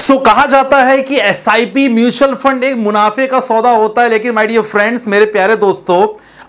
सो so, कहा जाता है कि एस म्यूचुअल फंड एक मुनाफे का सौदा होता है लेकिन माय डियर फ्रेंड्स मेरे प्यारे दोस्तों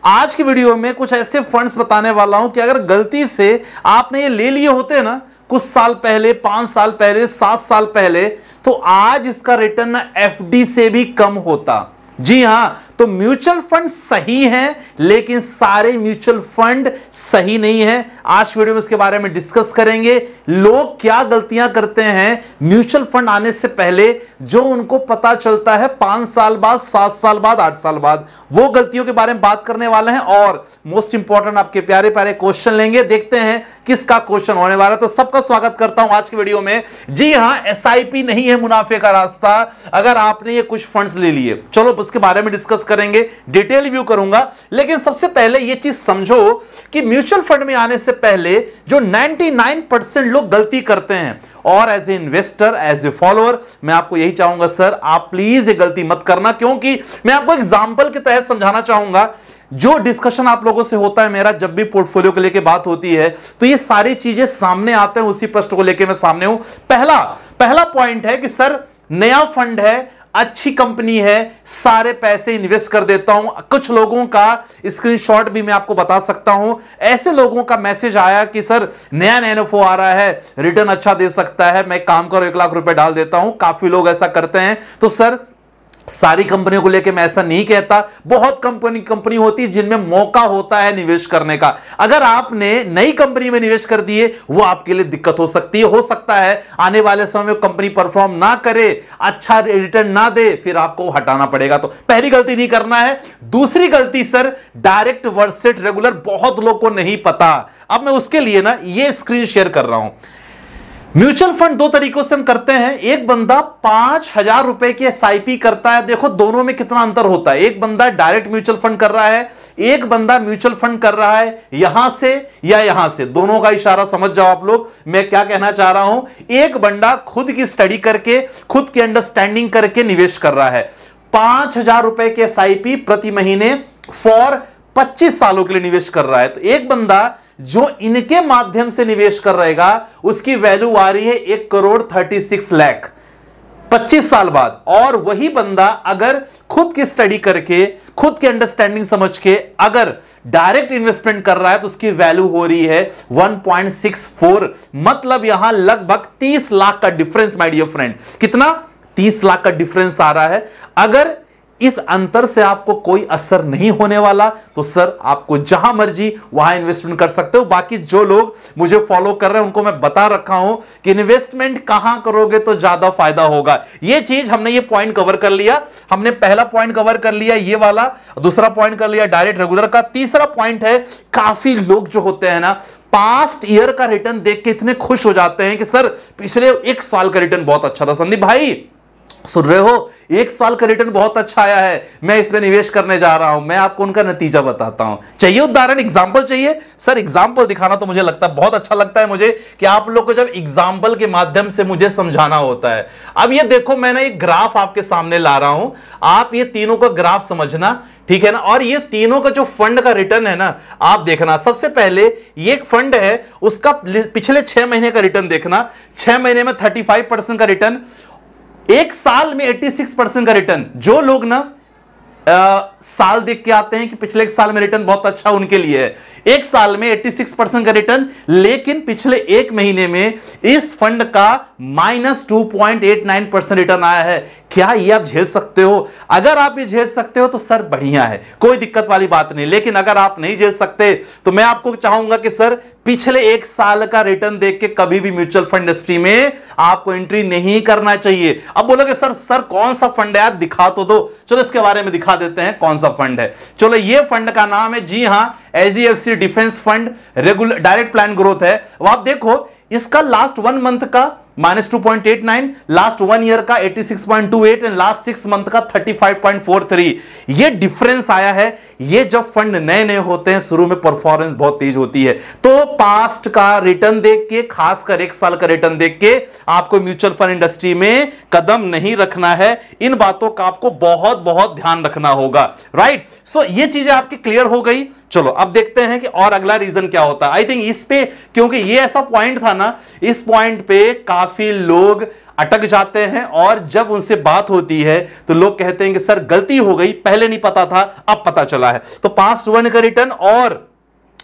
आज की वीडियो में कुछ ऐसे फंड्स बताने वाला हूं कि अगर गलती से आपने ये ले लिए होते ना कुछ साल पहले पांच साल पहले सात साल पहले तो आज इसका रिटर्न ना एफडी से भी कम होता जी हाँ तो म्यूचुअल फंड सही है लेकिन सारे म्यूचुअल फंड सही नहीं है आज वीडियो में इसके बारे में डिस्कस करेंगे लोग क्या गलतियां करते हैं म्यूचुअल फंड आने से पहले जो उनको पता चलता है पांच साल बाद सात साल बाद आठ साल बाद वो गलतियों के बारे में बात करने वाले हैं और मोस्ट इंपॉर्टेंट आपके प्यारे प्यारे क्वेश्चन लेंगे देखते हैं किसका क्वेश्चन होने वाला है तो सबका स्वागत करता हूं आज के वीडियो में जी हाँ एस नहीं है मुनाफे का रास्ता अगर आपने ये कुछ फंड्स ले लिए चलो उसके बारे में डिस्कस करेंगे डिटेल व्यू करूंगा लेकिन सबसे पहले यह चीज समझो कि म्यूचुअल फंड में आने से पहले जो 99 परसेंट लोग गलती करते हैं और as a investor as a follower मैं आपको यही चाहूंगा सर आप प्लीज ये गलती मत करना क्योंकि मैं आपको एग्जाम्पल के तहत समझाना चाहूंगा जो डिस्कशन आप लोगों से होता है मेरा जब भी पोर्टफोलियो को लेके बात होती है तो ये सारी चीजें सामने आते हैं उसी प्रश्न को लेके मैं सामने हूं पहला पहला पॉइंट है कि सर नया फंड है अच्छी कंपनी है सारे पैसे इन्वेस्ट कर देता हूं कुछ लोगों का स्क्रीनशॉट भी मैं आपको बता सकता हूं ऐसे लोगों का मैसेज आया कि सर नया नैनोफो आ रहा है रिटर्न अच्छा दे सकता है मैं काम करो एक लाख रुपए डाल देता हूं काफी लोग ऐसा करते हैं तो सर सारी कंपनियों को लेकर मैं ऐसा नहीं कहता बहुत कंपनी कंपनी होती है जिनमें मौका होता है निवेश करने का अगर आपने नई कंपनी में निवेश कर दिए वो आपके लिए दिक्कत हो सकती है हो सकता है आने वाले समय में कंपनी परफॉर्म ना करे अच्छा रिटर्न ना दे फिर आपको हटाना पड़ेगा तो पहली गलती नहीं करना है दूसरी गलती सर डायरेक्ट वर्सेट रेगुलर बहुत लोग को नहीं पता अब मैं उसके लिए ना ये स्क्रीन शेयर कर रहा हूं म्यूचुअल फंड दो तरीकों से हम करते हैं एक बंदा पांच हजार रुपए की एस करता है देखो दोनों में कितना अंतर होता है एक बंदा डायरेक्ट म्यूचुअल फंड कर रहा है एक बंदा म्यूचुअल फंड कर रहा है यहां से या यहां से दोनों का इशारा समझ जाओ आप लोग मैं क्या कहना चाह रहा हूं एक बंदा खुद की स्टडी करके खुद की अंडरस्टैंडिंग करके निवेश कर रहा है पांच हजार रुपए की एसआईपी प्रति महीने फॉर पच्चीस सालों के लिए निवेश कर रहा है तो एक बंदा जो इनके माध्यम से निवेश कर रहेगा उसकी वैल्यू आ रही है एक करोड़ थर्टी सिक्स लैख पच्चीस साल बाद और वही बंदा अगर खुद की स्टडी करके खुद के अंडरस्टैंडिंग समझ के अगर डायरेक्ट इन्वेस्टमेंट कर रहा है तो उसकी वैल्यू हो रही है 1.64 मतलब यहां लगभग 30 लाख का डिफरेंस माय डियर फ्रेंड कितना 30 लाख का डिफरेंस आ रहा है अगर इस अंतर से आपको कोई असर नहीं होने वाला तो सर आपको जहां मर्जी वहां इन्वेस्टमेंट कर सकते हो बाकी जो लोग मुझे फॉलो कर रहे हैं उनको मैं बता रखा हूं कि इन्वेस्टमेंट कहां करोगे तो ज्यादा फायदा होगा ये चीज हमने ये पॉइंट कवर कर लिया हमने पहला पॉइंट कवर कर लिया ये वाला दूसरा पॉइंट कर लिया डायरेक्ट रेगुलर का तीसरा पॉइंट है काफी लोग जो होते हैं ना पास्ट ईयर का रिटर्न देख के इतने खुश हो जाते हैं कि सर पिछले एक साल का रिटर्न बहुत अच्छा था संदीप भाई सुन रहे हो एक साल का रिटर्न बहुत अच्छा आया है मैं इसमें निवेश करने जा रहा हूं मैं आपको उनका नतीजा बताता हूं चाहिए उदाहरण एग्जाम्पल चाहिए सर एग्जाम्पल दिखाना तो मुझे लगता है बहुत अच्छा लगता है मुझे कि आप लोग को जब एग्जाम्पल के माध्यम से मुझे समझाना होता है अब ये देखो मैं ना ग्राफ आपके सामने ला रहा हूं आप ये तीनों का ग्राफ समझना ठीक है ना और ये तीनों का जो फंड का रिटर्न है ना आप देखना सबसे पहले ये एक फंड है उसका पिछले छह महीने का रिटर्न देखना छह महीने में थर्टी फाइव परसेंट का रिटर्न एक साल में 86 परसेंट का रिटर्न जो लोग ना साल देख के आते हैं कि पिछले एक साल में रिटर्न बहुत अच्छा उनके लिए है एक साल में 86 परसेंट का रिटर्न लेकिन पिछले एक महीने में इस फंड का माइनस नाइन परसेंट रिटर्न आया है क्या ये आप झेल सकते हो अगर आप ये झेल सकते हो तो सर बढ़िया है कोई दिक्कत वाली बात नहीं लेकिन अगर आप नहीं झेल सकते तो मैं आपको चाहूंगा कि सर पिछले एक साल का रिटर्न देख के कभी भी म्यूचुअल फंड इंडस्ट्री में आपको एंट्री नहीं करना चाहिए अब बोलोगे सर सर कौन सा फंड है आप दिखा तो दो चलो इसके बारे में दिखा देते हैं कौन सा फंड है चलो ये फंड का नाम है जी हाँ H D F C defence fund regular direct plan growth है वो आप देखो इसका लास्ट वन मंथ का minus two point eight nine last one year का eighty six point two eight and last six month का thirty five point four three ये difference आया है ये जब फंड नए नए होते हैं शुरू में परफॉर्मेंस बहुत तेज होती है तो पास्ट का रिटर्न देख के खासकर एक साल का रिटर्न देख के आपको म्यूचुअल फंड इंडस्ट्री में कदम नहीं रखना है इन बातों का आपको बहुत बहुत ध्यान रखना होगा राइट सो so, ये चीजें आपकी क्लियर हो गई चलो अब देखते हैं कि और अगला रीजन क्या होता है आई थिंक इस पे क्योंकि ये ऐसा पॉइंट था ना इस पॉइंट पे काफी लोग अटक जाते हैं और जब उनसे बात होती है तो लोग कहते हैं कि सर गलती हो गई पहले नहीं पता था अब पता चला है तो पास वन का रिटर्न और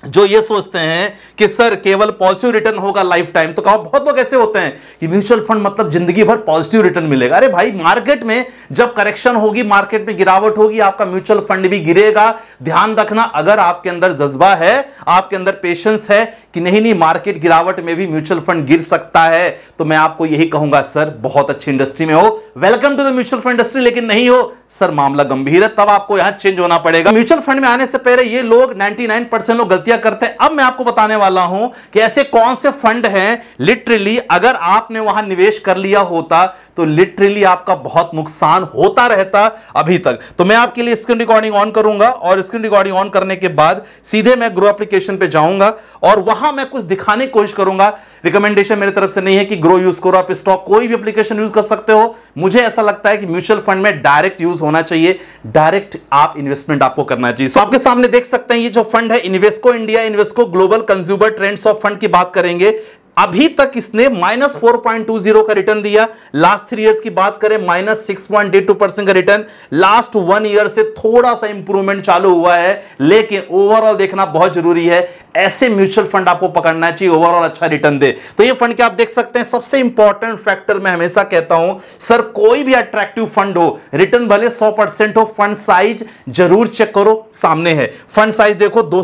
जो ये सोचते हैं कि सर केवल पॉजिटिव रिटर्न होगा लाइफ टाइम तो कहा बहुत लोग ऐसे होते हैं कि म्यूचुअल फंड मतलब जिंदगी भर पॉजिटिव रिटर्न मिलेगा अरे भाई मार्केट में जब करेक्शन होगी मार्केट में गिरावट होगी आपका म्यूचुअल फंड भी गिरेगा ध्यान रखना अगर आपके अंदर जज्बा है आपके अंदर पेशेंस है कि नहीं नहीं मार्केट गिरावट में भी म्यूचुअल फंड गिर सकता है तो मैं आपको यही कहूंगा सर बहुत अच्छी इंडस्ट्री में हो welcome to the mutual fund industry लेकिन नहीं हो सर मामला गंभीर है तब आपको यहां चेंज होना पड़ेगा म्यूचुअल फंड में आने से पहले ये लोग 99 परसेंट लोग गलतियां करते हैं अब मैं आपको बताने वाला हूं कि ऐसे कौन से फंड हैं लिटरली अगर आपने वहां निवेश कर लिया होता तो लिटरली आपका बहुत नुकसान होता रहता अभी तक तो मैं आपके लिए स्क्रीन रिकॉर्डिंग ऑन करूंगा और स्क्रीन रिकॉर्डिंग ऑन करने के बाद सीधे मैं ग्रो एप्लीकेशन पे जाऊंगा और वहां मैं कुछ दिखाने की कोशिश करूंगा रिकमेंडेशन मेरी तरफ से नहीं है कि ग्रो यूज करो आप स्टॉक कोई भी एप्लीकेशन यूज कर सकते हो मुझे ऐसा लगता है कि म्यूचुअल फंड में डायरेक्ट यूज होना चाहिए डायरेक्ट आप इन्वेस्टमेंट आपको करना चाहिए so, आपके सामने देख सकते हैं ये जो फंड है Invesco India Invesco global consumer trends of fund की बात करेंगे अभी तक इसने minus four point two zero का रिटर्न दिया लास्ट थ्री इयर्स की बात करें minus six point eight two percent का रिटर्न लास्ट वन ईयर से थोड़ा सा इंप्रूवमेंट चालू हुआ है लेकिन ओवरऑल देखना बहुत जरूरी है ऐसे म्यूचुअल फंड आपको पकड़ना चाहिए ओवरऑल अच्छा रिटर्न दे तो ये फंड क्या आप देख सकते हैं सबसे इंपॉर्टेंट फैक्टर मैं हमेशा कहता हूं सर कोई भी अट्रैक्टिव फंड हो रिटर्न भले 100 परसेंट हो फंड साइज जरूर चेक करो सामने है फंड साइज देखो दो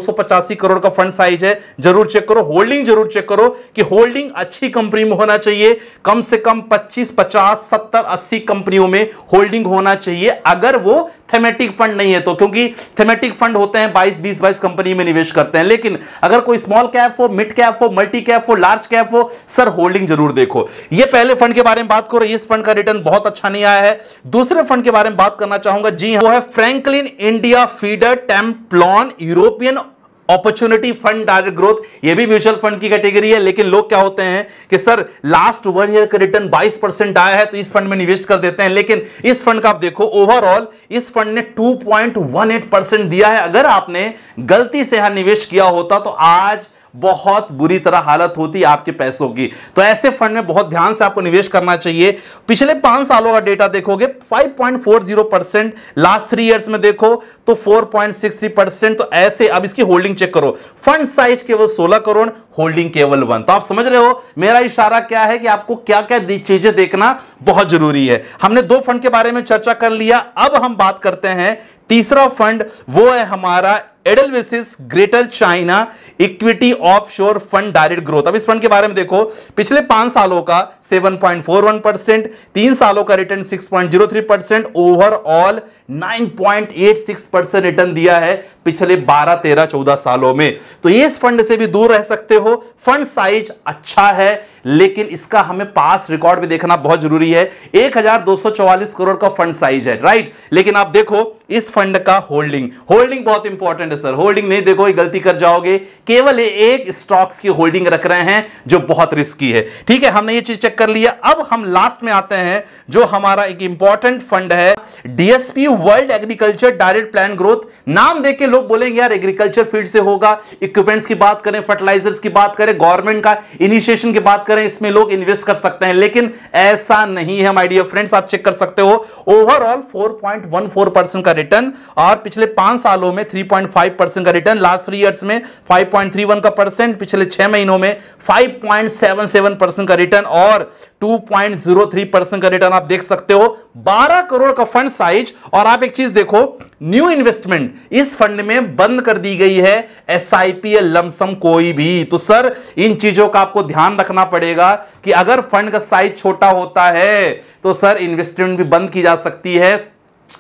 करोड़ का फंड साइज है जरूर चेक करो होल्डिंग जरूर चेक करो कि होल्डिंग अच्छी कंपनी में होना चाहिए कम से कम पच्चीस पचास सत्तर अस्सी कंपनियों में होल्डिंग होना चाहिए अगर वो थेमेटिक फंड नहीं है तो क्योंकि थेमेटिक फंड होते हैं बाईस बीस बाईस कंपनी में निवेश करते हैं लेकिन अगर कोई स्मॉल कैप हो मिड कैप हो मल्टी कैप हो लार्ज कैप हो सर होल्डिंग जरूर देखो ये पहले फंड के बारे में बात करो इस फंड का रिटर्न बहुत अच्छा नहीं आया है दूसरे फंड के बारे में बात करना चाहूंगा जी हाँ, वो है Franklin India feeder Templeton European opportunity fund direct growth ये भी म्यूचुअल फंड की कैटेगरी है लेकिन लोग क्या होते हैं कि सर लास्ट वन ईयर का रिटर्न 22 परसेंट आया है तो इस फंड में निवेश कर देते हैं लेकिन इस फंड का आप देखो ओवरऑल इस फंड ने 2.18 परसेंट दिया है अगर आपने गलती से यहां निवेश किया होता तो आज बहुत बुरी तरह हालत होती है आपके पैसों की तो ऐसे फंड में बहुत ध्यान से आपको निवेश करना चाहिए पिछले पांच सालों का डेटा देखोगे 5.40 परसेंट लास्ट थ्री ईयर्स में देखो तो 4.63 परसेंट तो ऐसे अब इसकी होल्डिंग चेक करो फंड साइज केवल 16 करोड़ होल्डिंग केवल वन तो आप समझ रहे हो मेरा इशारा क्या है कि आपको क्या क्या चीजें देखना बहुत जरूरी है हमने दो फंड के बारे में चर्चा कर लिया अब हम बात करते हैं तीसरा फंड वो है हमारा Edelweiss greater China equity offshore fund direct growth अब इस फंड के बारे में देखो पिछले पांच सालों का 7.41 परसेंट तीन सालों का return 6.03 percent overall 9.86 percent return दिया है पिछले 12, 13, 14 सालों में तो इस फंड से भी दूर रह सकते हो फंड साइज अच्छा है लेकिन इसका हमें पास रिकॉर्ड भी देखना बहुत जरूरी है एक करोड़ का फंड साइज है राइट लेकिन आप देखो इस फंड का होल्डिंग होल्डिंग बहुत इंपॉर्टेंट अंडर सर होल्डिंग नहीं देखो ये गलती कर जाओगे केवल एक स्टॉक्स की होल्डिंग रख रहे हैं जो बहुत रिस्की है ठीक है हमने ये चीज चेक कर लिया अब हम लास्ट में आते हैं जो हमारा एक इंपॉर्टेंट फंड है DSP world agriculture direct plan growth नाम देख के लोग बोलेंगे यार एग्रीकल्चर फील्ड से होगा इक्विपमेंट्स की बात करें फर्टिलाइजर्स की बात करें गवर्नमेंट का इनिशिएशन की बात करें इसमें लोग इन्वेस्ट कर सकते हैं लेकिन ऐसा नहीं है माय डियर फ्रेंड्स आप चेक कर सकते हो ओवरऑल फोर का रिटर्न और पिछले पांच सालों में थ्री फाइव परसेंट का रिटर्न लास्ट थ्री ईयर्स में फाइव पॉइंट थ्री वन का परसेंट पिछले छह महीनों में five point seven seven percent का रिटर्न और two point zero three percent का रिटर्न आप देख सकते हो बारह करोड़ का फंड साइज और आप एक चीज देखो न्यू इन्वेस्टमेंट इस फंड में बंद कर दी गई है S I P L lump sum कोई भी तो सर इन चीजों का आपको ध्यान रखना पड़ेगा कि अगर फंड का साइज छोटा होता है तो सर इन्वेस्टमेंट भी बंद की जा सकती है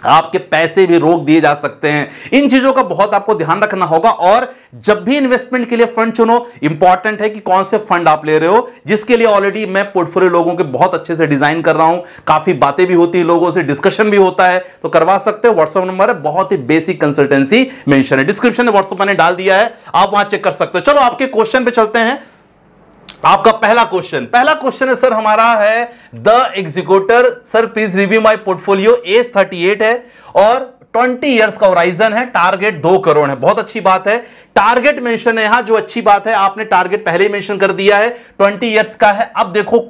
आपके पैसे भी रोक दिए जा सकते हैं इन चीजों का बहुत आपको ध्यान रखना होगा और जब भी इन्वेस्टमेंट के लिए फंड चुनो इंपॉर्टेंट है कि कौन से फंड आप ले रहे हो जिसके लिए ऑलरेडी मैं पोर्टफोलियो लोगों के बहुत अच्छे से डिजाइन कर रहा हूं काफी बातें भी होती है लोगों से डिस्कशन भी होता है तो करवा सकते हो व्हाट्सअप नंबर है बहुत ही बेसिक कंसल्टेंसी मेंशन है डिस्क्रिप्शन में व्हाट्सअप मैंने डाल दिया है आप वहां चेक कर सकते हो चलो आपके क्वेश्चन पे चलते हैं आपका पहला क्वेश्चन पहला क्वेश्चन है सर हमारा है the executor sir please review my portfolio age 38 है और 20 इयर्स का होराइजन है टारगेट दो करोड़ है बहुत अच्छी बात है टारगेट मेंशन है यहां जो अच्छी बात है आपने टारगेट पहले ही मेंशन कर दिया है 20 इयर्स का है अब देखो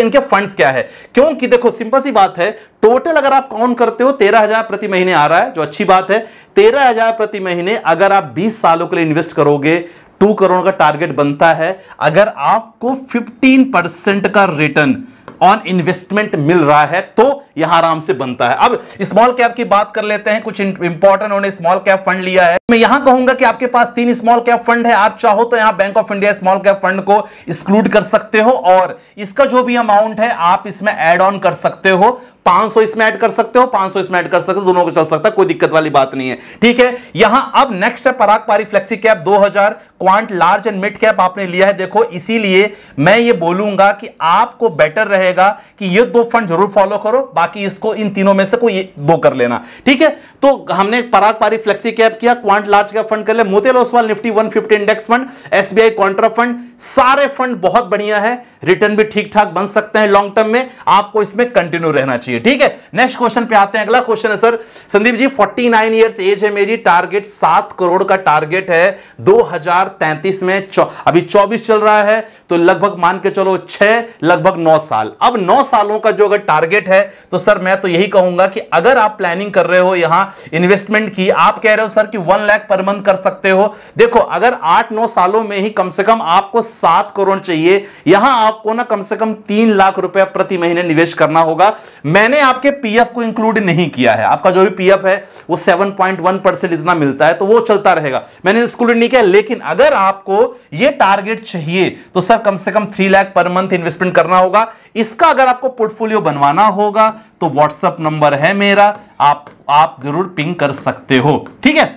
इनके फंड्स क्या है क्योंकि देखो सिंपल सी बात है टोटल अगर आप काउंट करते हो तेरह हजार प्रति महीने आ रहा है जो अच्छी बात है तेरह हजार प्रति महीने अगर आप बीस सालों के लिए इन्वेस्ट करोगे टू करोड़ का टारगेट बनता है अगर आपको फिफ्टीन परसेंट का रिटर्न ऑन इन्वेस्टमेंट मिल रहा है तो यहां आराम से बनता है अब स्मॉल कैप की बात कर लेते हैं कुछ इंपॉर्टेंट उन्होंने स्मॉल कैप फंड लिया है मैं यहां कहूंगा कि आपके पास तीन स्मॉल कैप फंड है आप चाहो तो यहां Bank of India small cap fund को एक्सक्लूड कर सकते हो और इसका जो भी अमाउंट है आप इसमें एड ऑन कर सकते हो 500 इसमें ऐड कर सकते हो 500 इसमें ऐड कर सकते हो दोनों को चल सकता है कोई दिक्कत वाली बात नहीं है ठीक है यहां अब नेक्स्ट है Parag Parikh flexi cap 2000 Quant large and mid cap आपने लिया है देखो इसीलिए मैं ये बोलूंगा कि आपको बेटर रहेगा कि ये दो फंड जरूर फॉलो करो बाकी बाकी इसको इन तीनों में से कोई दो कर लेना ठीक है तो हमने पराग पारी फ्लेक्सी कैप किया क्वांट लार्ज कैप फंड कर लिया Motilal Oswal Nifty 150 index fund SBI contra fund सारे फंड बहुत बढ़िया है रिटर्न भी ठीक ठाक बन सकते हैं लॉन्ग टर्म में आपको इसमें कंटिन्यू रहना चाहिए ठीक है नेक्स्ट क्वेश्चन पे आते हैं अगला क्वेश्चन है sir Sandeep ji 49 nine years age है मेरी टारगेट सात करोड़ का टारगेट है 2033 में अभी 24 चल रहा है तो लगभग मान के चलो छह लगभग नौ साल अब नौ सालों का जो अगर टारगेट है तो सर मैं तो यही कहूंगा कि अगर आप प्लानिंग कर रहे हो यहां इन्वेस्टमेंट की आप कह रहे हो सर कि वन लाख पर मंथ कर सकते हो देखो अगर आठ नौ सालों में ही कम से कम आपको सात करोड़ चाहिए यहां आप आपको ना कम से कम तीन लाख रुपया प्रति महीने निवेश करना होगा मैंने आपके पीएफ को इंक्लूड नहीं किया है आपका जो भी पीएफ है वो 7.1 परसेंट इतना मिलता है तो वो चलता रहेगा मैंने इंक्लूड नहीं किया लेकिन अगर आपको ये टारगेट चाहिए तो सर कम से कम three lakh per month investment करना होगा इसका अगर आपको पोर्टफोलियो बनवाना होगा तो व्हाट्सअप नंबर है मेरा आप आप जरूर पिंग कर सकते हो ठीक है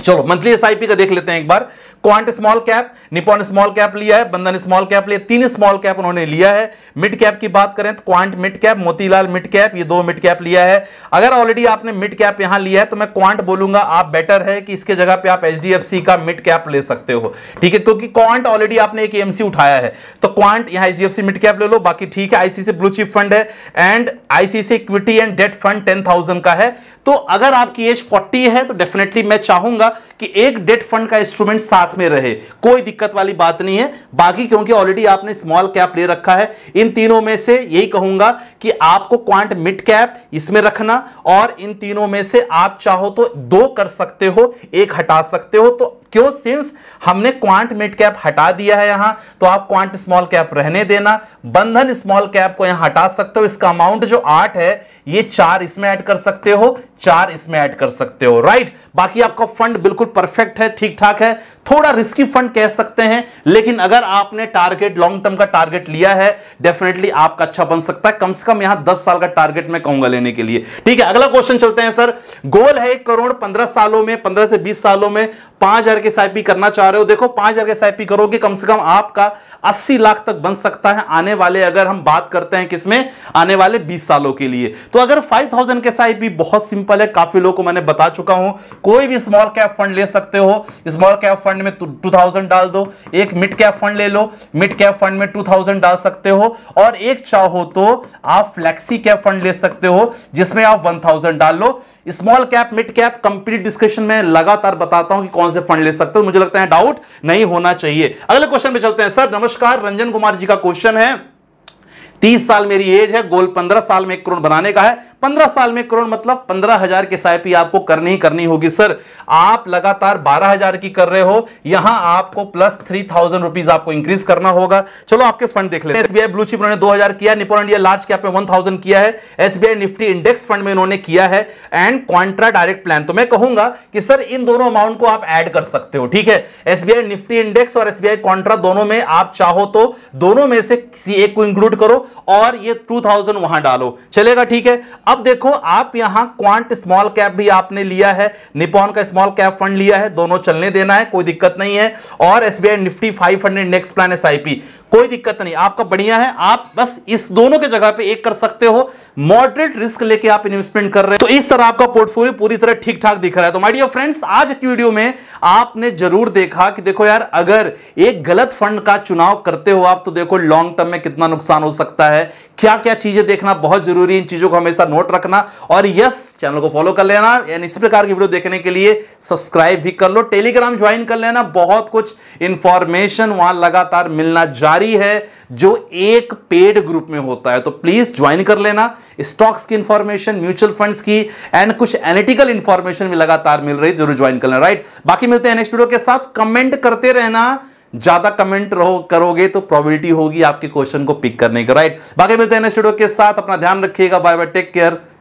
चलो मंथली एसआईपी का देख लेते हैं एक बार Quant small cap Nippon small cap लिया है बंधन स्मॉल कैप लिया तीन स्मॉल कैप उन्होंने लिया है मिड कैप की बात करें तो Quant mid cap Motilal mid cap ये दो मिड कैप लिया है अगर ऑलरेडी आपने मिड कैप यहां लिया है तो मैं क्वांट बोलूंगा आप बेटर है कि इसके जगह पे आप एच का मिड कैप ले सकते हो ठीक है क्योंकि क्वांट ऑलरेडी आपने एक एमसी उठाया है तो क्वांट यहां एच मिड कैप ले लो बाकी ठीक है आईसीसी ब्लू चिप फंड है and ICICI equity and debt fund ten का है तो अगर आपकी एज 40 है तो डेफिनेटली मैं चाहूंगा कि एक डेट फंड का इंस्ट्रूमेंट साथ में रहे कोई दिक्कत वाली बात नहीं है बाकी क्योंकि ऑलरेडी आपने स्मॉल कैप ले रखा है इन तीनों में से यही कहूंगा कि आपको क्वांट मिड कैप इसमें रखना और इन तीनों में से आप चाहो तो दो कर सकते हो एक हटा सकते हो तो क्यों सिंस हमने क्वांट मिड कैप हटा दिया है यहां तो आप क्वांट स्मॉल कैप रहने देना बंधन स्मॉल कैप को यहां हटा सकते हो इसका अमाउंट जो आठ है ये चार इसमें ऐड कर सकते हो चार इसमें ऐड कर सकते हो राइट बाकी आपका फंड बिल्कुल परफेक्ट है ठीक ठाक है थोड़ा रिस्की फंड कह सकते हैं लेकिन अगर आपने टारगेट लॉन्ग टर्म का टारगेट लिया है डेफिनेटली आपका अच्छा बन सकता है कम से कम यहां दस साल का टारगेट मैं कहूंगा लेने के लिए ठीक है अगला क्वेश्चन चलते हैं सर गोल है एक करोड़ पंद्रह सालों में पंद्रह से बीस सालों में पांच हजार के एसआईपी करना चाह रहे हो देखो पांच हजार के एसआईपी करोगे कम से कम आपका अस्सी लाख तक बन सकता है आने वाले अगर हम बात करते हैं किसमें आने वाले बीस सालों के लिए तो अगर फाइव थाउजेंड के एसआईपी बहुत सिंपल है काफी लोगों को मैंने बता चुका हूं कोई भी स्मॉल कैप फंड ले सकते हो स्मॉल कैप फंड में टू तो थाउजेंड डाल दो एक मिड कैप फंड ले लो मिड कैप फंड में टू थाउजेंड डाल सकते हो और एक चाहो तो आप फ्लेक्सी कैप फंड ले सकते हो जिसमें आप वन थाउजेंड डाल लो small cap mid cap complete discussion में लगातार बताता हूं कि कौन से फंड ले सकते हो मुझे लगता है डाउट नहीं होना चाहिए अगले क्वेश्चन पे चलते हैं सर नमस्कार रंजन कुमार जी का क्वेश्चन है तीस साल मेरी एज है गोल पंद्रह साल में एक करोड़ बनाने का है पंद्रह साल में करोड़ मतलब पंद्रह हजार की एसआईपी आपको करनी ही करनी होगी सर आप लगातार बारह हजार की कर रहे हो यहां आपको प्लस थ्री थाउजेंड रुपीज आपको इंक्रीज करना होगा चलो आपके फंड देख लेते हैं एसबीआई ब्लू चिप उन्होंने दो हजार किया निपोन इंडिया लार्ज कैप में वन थाउजेंड किया है एसबीआई निफ्टी इंडेक्स फंड में उन्होंने किया है एंड क्वांट्रा डायरेक्ट प्लान तो मैं कहूंगा कि सर इन दोनों अमाउंट को आप एड कर सकते हो ठीक है एसबीआई निफ्टी इंडेक्स और एसबीआई क्वांट्रा दोनों में आप चाहो तो दोनों में से किसी एक को इंक्लूड करो और ये टू थाउजेंड वहां डालो चलेगा ठीक है अब देखो आप यहां क्वांट स्मॉल कैप भी आपने लिया है निपॉन का स्मॉल कैप फंड लिया है दोनों चलने देना है कोई दिक्कत नहीं है और SBI Nifty 500 next plan SIP कोई दिक्कत नहीं आपका बढ़िया है आप बस इस दोनों के जगह पे एक कर सकते हो मॉडरेट रिस्क लेके आप इन्वेस्टमेंट कर रहे हैं तो इस तरह आपका पोर्टफोलियो पूरी तरह ठीक ठाक दिख रहा है तो माय डियर फ्रेंड्स आज की वीडियो में आपने जरूर देखा कि देखो यार अगर एक गलत फंड का चुनाव करते हो आप तो देखो लॉन्ग टर्म में कितना नुकसान हो सकता है क्या क्या चीजें देखना बहुत जरूरी है इन चीजों को हमेशा नोट रखना और यस चैनल को फॉलो कर लेना इस प्रकार की वीडियो देखने के लिए सब्सक्राइब भी कर लो टेलीग्राम ज्वाइन कर लेना बहुत कुछ इंफॉर्मेशन वहां लगातार मिलना जारी कैटेगरी है जो एक पेड ग्रुप में होता है तो प्लीज ज्वाइन कर लेना स्टॉक्स की इंफॉर्मेशन म्यूचुअल फंड्स की एंड कुछ एनालिटिकल इंफॉर्मेशन भी लगातार मिल रही जरूर ज्वाइन कर लेना राइट बाकी मिलते हैं नेक्स्ट वीडियो के साथ कमेंट करते रहना ज्यादा कमेंट रहो करोगे तो प्रोबेबिलिटी होगी आपके क्वेश्चन को पिक करने का राइट बाकी मिलते हैं नेक्स्ट वीडियो के साथ अपना ध्यान रखिएगा बाय बाय टेक केयर